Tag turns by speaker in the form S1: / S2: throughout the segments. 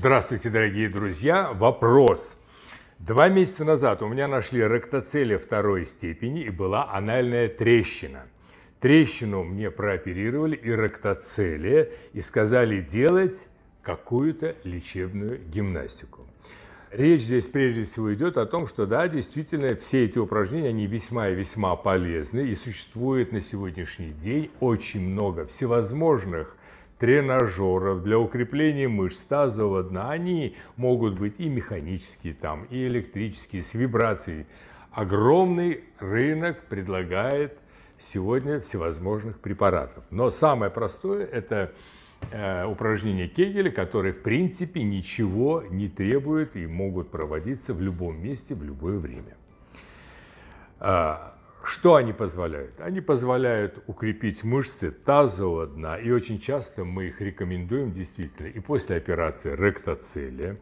S1: Здравствуйте, дорогие друзья! Вопрос. Два месяца назад у меня нашли ректоцели второй степени и была анальная трещина. Трещину мне прооперировали и ректоцелия и сказали делать какую-то лечебную гимнастику. Речь здесь прежде всего идет о том, что да, действительно, все эти упражнения, они весьма и весьма полезны, и существует на сегодняшний день очень много всевозможных тренажеров для укрепления мышц тазового дна. Они могут быть и механические, там, и электрические, с вибрацией. Огромный рынок предлагает сегодня всевозможных препаратов. Но самое простое – это э, упражнения Кегеля, которые, в принципе, ничего не требуют и могут проводиться в любом месте, в любое время. А, что они позволяют? Они позволяют укрепить мышцы тазового дна, и очень часто мы их рекомендуем действительно и после операции ректоцелия,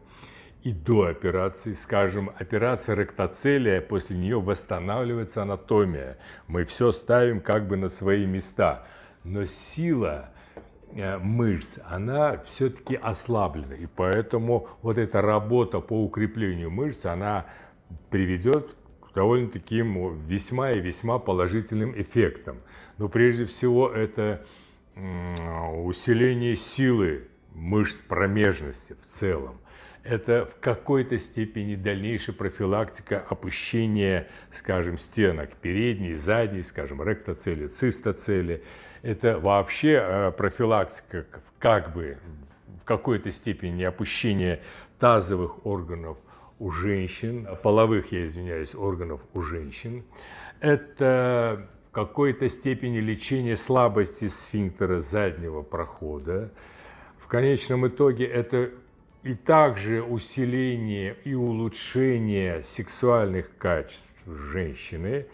S1: и до операции, скажем, операция ректоцелия, после нее восстанавливается анатомия. Мы все ставим как бы на свои места, но сила э, мышц, она все-таки ослаблена. И поэтому вот эта работа по укреплению мышц, она приведет довольно таким весьма и весьма положительным эффектом. Но прежде всего это усиление силы мышц промежности в целом. Это в какой-то степени дальнейшая профилактика опущения, скажем, стенок передней, задней, скажем, ректоцели, цистоцели. Это вообще э, профилактика как бы в какой-то степени опущения тазовых органов у женщин, половых, я извиняюсь, органов у женщин. Это в какой-то степени лечение слабости сфинктера заднего прохода. В конечном итоге это и также усиление и улучшение сексуальных качеств женщины,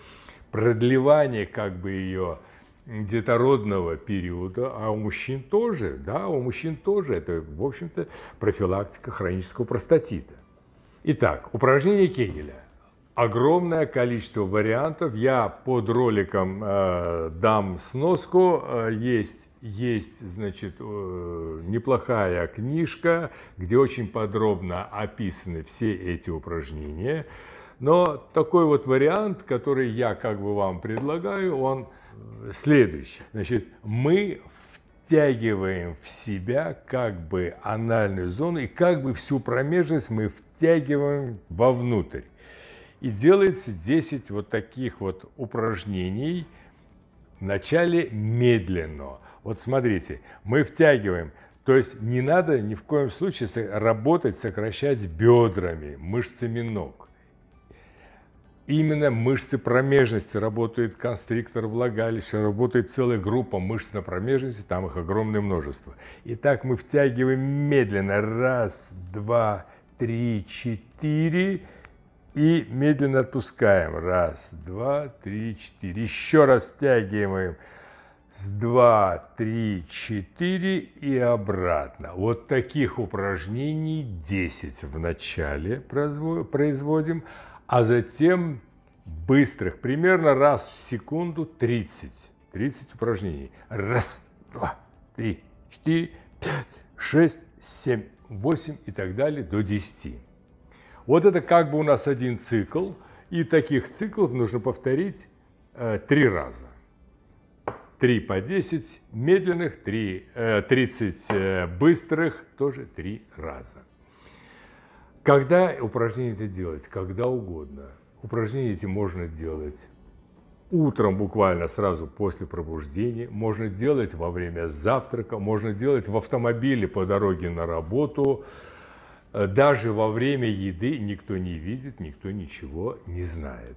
S1: продлевание как бы ее детородного периода, а у мужчин тоже, да, у мужчин тоже, это, в общем-то, профилактика хронического простатита. Итак, упражнение Кегеля. Огромное количество вариантов. Я под роликом э, дам сноску. Э, есть есть, значит, э, неплохая книжка, где очень подробно описаны все эти упражнения. Но такой вот вариант, который я как бы вам предлагаю, он э, следующий. Значит, мы втягиваем в себя как бы анальную зону и как бы всю промежность мы втягиваем вовнутрь. И делается 10 вот таких вот упражнений. Вначале медленно. Вот смотрите, мы втягиваем. То есть не надо ни в коем случае работать, сокращать бедрами, мышцами ног именно мышцы промежности. Работает констриктор влагалища, работает целая группа мышц на промежности, там их огромное множество. Итак, мы втягиваем медленно. Раз, два, три, четыре. И медленно отпускаем. Раз, два, три, четыре. Еще раз стягиваем. С два, три, четыре и обратно. Вот таких упражнений 10 в начале производим, а затем быстрых, примерно раз в секунду 30. 30 упражнений. Раз, два, три, четыре, пять, шесть, семь, восемь и так далее до 10. Вот это как бы у нас один цикл, и таких циклов нужно повторить э, три раза. 3 по 10 медленных, 3, э, 30 э, быстрых, тоже три раза. Когда упражнение это делать? Когда угодно. Упражнения эти можно делать утром, буквально сразу после пробуждения, можно делать во время завтрака, можно делать в автомобиле по дороге на работу, э, даже во время еды никто не видит, никто ничего не знает.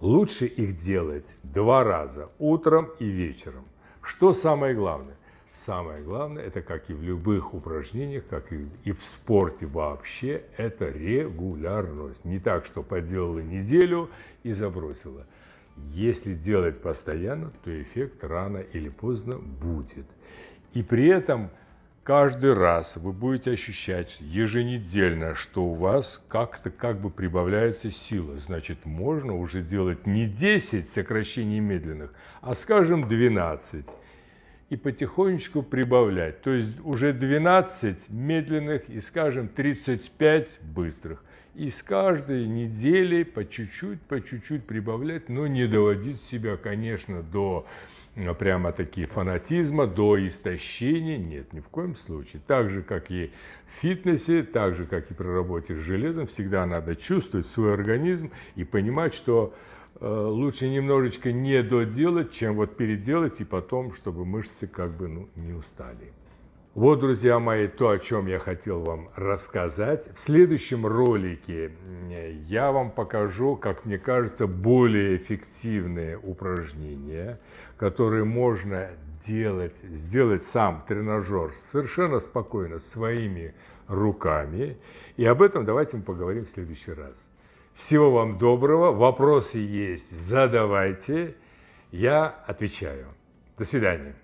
S1: Лучше их делать два раза, утром и вечером. Что самое главное? самое главное, это как и в любых упражнениях, как и, и в спорте вообще, это регулярность. Не так, что поделала неделю и забросила. Если делать постоянно, то эффект рано или поздно будет. И при этом каждый раз вы будете ощущать еженедельно, что у вас как-то как бы прибавляется сила. Значит, можно уже делать не 10 сокращений медленных, а, скажем, 12 и потихонечку прибавлять. То есть уже 12 медленных и, скажем, 35 быстрых. И с каждой недели по чуть-чуть, по чуть-чуть прибавлять, но не доводить себя, конечно, до э, прямо такие фанатизма, до истощения. Нет, ни в коем случае. Так же, как и в фитнесе, так же, как и при работе с железом, всегда надо чувствовать свой организм и понимать, что Э, лучше немножечко не доделать, чем вот переделать, и потом, чтобы мышцы как бы ну, не устали. Вот, друзья мои, то, о чем я хотел вам рассказать. В следующем ролике э, я вам покажу, как мне кажется, более эффективные упражнения, которые можно делать, сделать сам тренажер совершенно спокойно своими руками. И об этом давайте мы поговорим в следующий раз. Всего вам доброго. Вопросы есть, задавайте. Я отвечаю. До свидания.